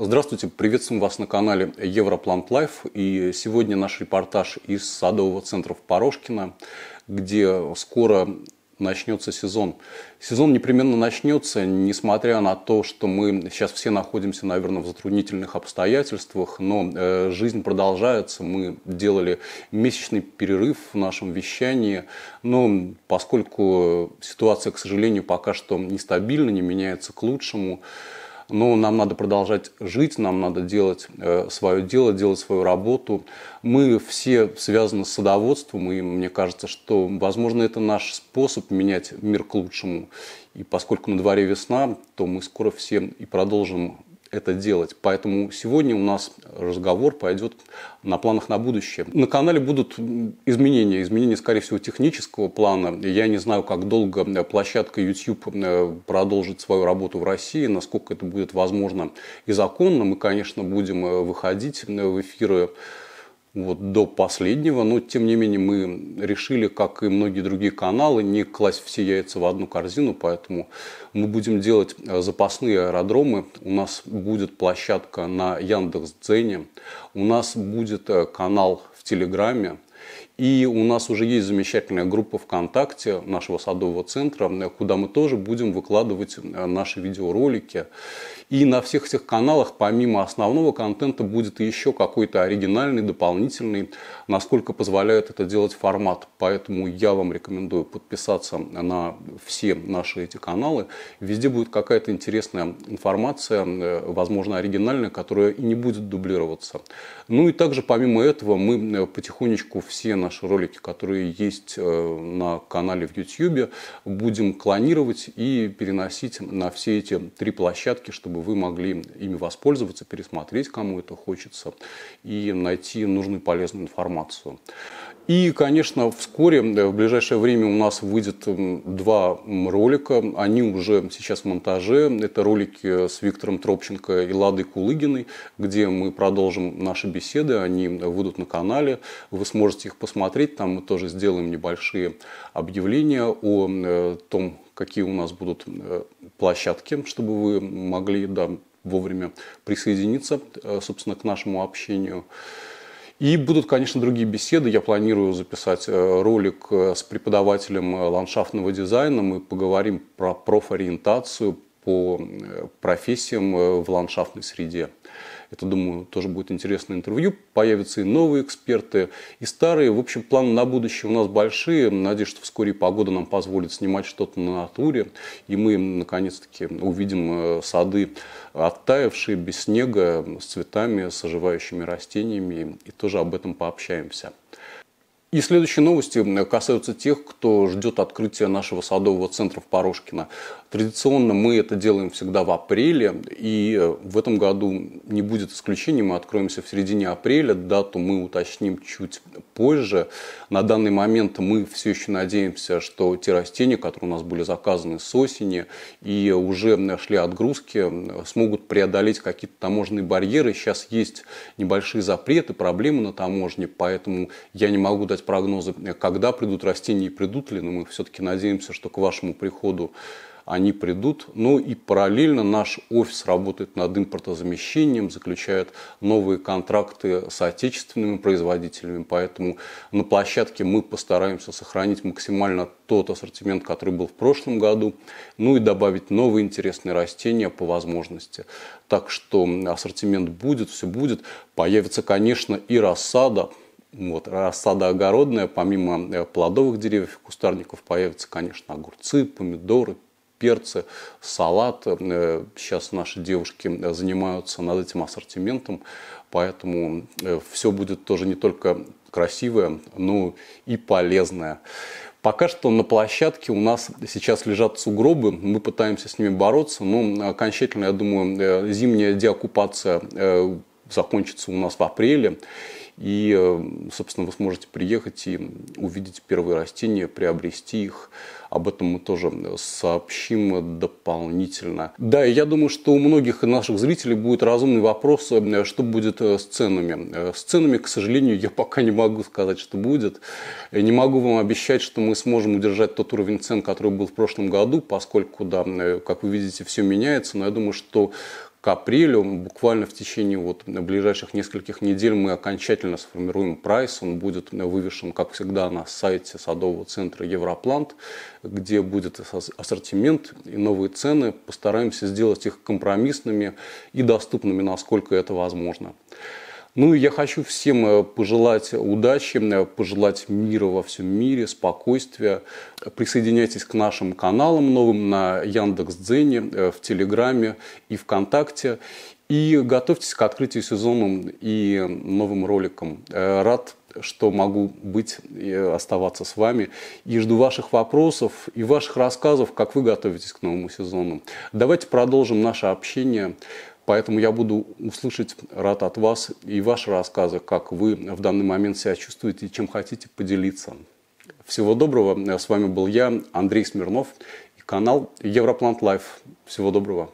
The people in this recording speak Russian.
Здравствуйте, приветствуем вас на канале Европлант Лайф. И сегодня наш репортаж из садового центра в Порошкино, где скоро начнется сезон. Сезон непременно начнется, несмотря на то, что мы сейчас все находимся, наверное, в затруднительных обстоятельствах, но э, жизнь продолжается. Мы делали месячный перерыв в нашем вещании, но поскольку ситуация, к сожалению, пока что нестабильна, не меняется к лучшему, но нам надо продолжать жить, нам надо делать э, свое дело, делать свою работу. Мы все связаны с садоводством, и мне кажется, что, возможно, это наш способ менять мир к лучшему. И поскольку на дворе весна, то мы скоро все и продолжим это делать. Поэтому сегодня у нас разговор пойдет на планах на будущее. На канале будут изменения. Изменения, скорее всего, технического плана. Я не знаю, как долго площадка YouTube э, продолжит свою работу в России, насколько это будет возможно и законно. Мы, конечно, будем э, выходить э, в эфиры вот до последнего, но тем не менее мы решили, как и многие другие каналы, не класть все яйца в одну корзину, поэтому мы будем делать э, запасные аэродромы. У нас будет площадка на Яндекс.Дзене, у нас будет э, канал в Телеграме, и у нас уже есть замечательная группа ВКонтакте нашего садового центра, куда мы тоже будем выкладывать э, наши видеоролики. И на всех этих каналах, помимо основного контента, будет еще какой-то оригинальный, дополнительный, насколько позволяет это делать формат. Поэтому я вам рекомендую подписаться на все наши эти каналы. Везде будет какая-то интересная информация, э, возможно, оригинальная, которая и не будет дублироваться. Ну и также, помимо этого, мы э, потихонечку все наши наши ролики, которые есть э, на канале в YouTube, будем клонировать и переносить на все эти три площадки, чтобы вы могли ими воспользоваться, пересмотреть, кому это хочется, и найти нужную полезную информацию. И, конечно, вскоре, э, в ближайшее время у нас выйдет два ролика. Они уже сейчас в монтаже. Это ролики с Виктором Тропченко и Ладой Кулыгиной, где мы продолжим наши беседы. Они э, выйдут на канале. Вы сможете их посмотреть. Там мы тоже сделаем небольшие объявления о э, том, какие у нас будут площадки, чтобы вы могли да, вовремя присоединиться, собственно, к нашему общению. И будут, конечно, другие беседы. Я планирую записать э, ролик э, с преподавателем э, ландшафтного дизайна. Мы поговорим про профориентацию по профессиям в ландшафтной среде. Это, думаю, тоже будет интересное интервью. Появятся и новые эксперты, и старые. В общем, планы на будущее у нас большие. Надеюсь, что вскоре погода нам позволит снимать что-то на натуре. И мы, наконец-таки, увидим э, сады оттаявшие, без снега, с цветами, с оживающими растениями. И тоже об этом пообщаемся. И следующие новости э, касаются тех, кто ждет открытия нашего садового центра в Порошкино. Традиционно мы это делаем всегда в апреле, и э, в этом году не будет исключения, мы откроемся в середине апреля, дату мы уточним чуть позже. На данный момент мы все еще надеемся, что те растения, которые у нас были заказаны с осени и уже нашли отгрузки, смогут преодолеть какие-то таможенные барьеры. Сейчас есть небольшие запреты, проблемы на таможне, поэтому я не могу дать получать прогнозы, когда придут растения и придут ли, но мы все-таки надеемся, что к вашему приходу они придут. Ну и параллельно наш офис работает над импортозамещением, заключает новые контракты с отечественными производителями, поэтому на площадке мы постараемся сохранить максимально тот ассортимент, который был в прошлом году, ну и добавить новые интересные растения по возможности. Так что ассортимент будет, все будет. Появится, конечно, и рассада – вот. Рассада огородная, помимо э, плодовых деревьев и кустарников, появятся, конечно, огурцы, помидоры, перцы, салат. Э, сейчас наши девушки э, занимаются над этим ассортиментом, поэтому все будет тоже не только красивое, но и полезное. Пока что на площадке у нас сейчас лежат сугробы, мы пытаемся с ними бороться, но окончательно, я думаю, зимняя деоккупация закончится у нас в апреле. И, э, собственно, вы сможете приехать и увидеть первые растения, приобрести их. Об этом мы тоже сообщим дополнительно. Да, я думаю, что у многих наших зрителей будет разумный вопрос, э, что будет э, с ценами. С ценами, к сожалению, я пока не могу сказать, что будет. Не могу вам обещать, что мы сможем удержать тот уровень цен, который был в прошлом году, поскольку, да, как вы видите, все меняется. Но я думаю, что к апрелю, буквально в течение вот ближайших нескольких недель мы окончательно сформируем прайс. Он будет вывешен, как всегда, на сайте садового центра Европлант, где будет ассортимент и новые цены. Постараемся сделать их компромиссными и доступными, насколько это возможно. Ну и я хочу всем э, пожелать удачи, э, пожелать мира во всем мире, спокойствия. Присоединяйтесь к нашим каналам новым на Яндекс.Дзене, э, в Телеграме и ВКонтакте. И готовьтесь к открытию сезона и новым роликам. Рад, что могу быть и оставаться с вами. И жду ваших вопросов и ваших рассказов, как вы готовитесь к новому сезону. Давайте продолжим наше общение. Поэтому я буду услышать рад от вас и ваши рассказы, как вы в данный момент себя чувствуете и чем хотите поделиться. Всего доброго. С вами был я, Андрей Смирнов и канал Европлант Лайф. Всего доброго.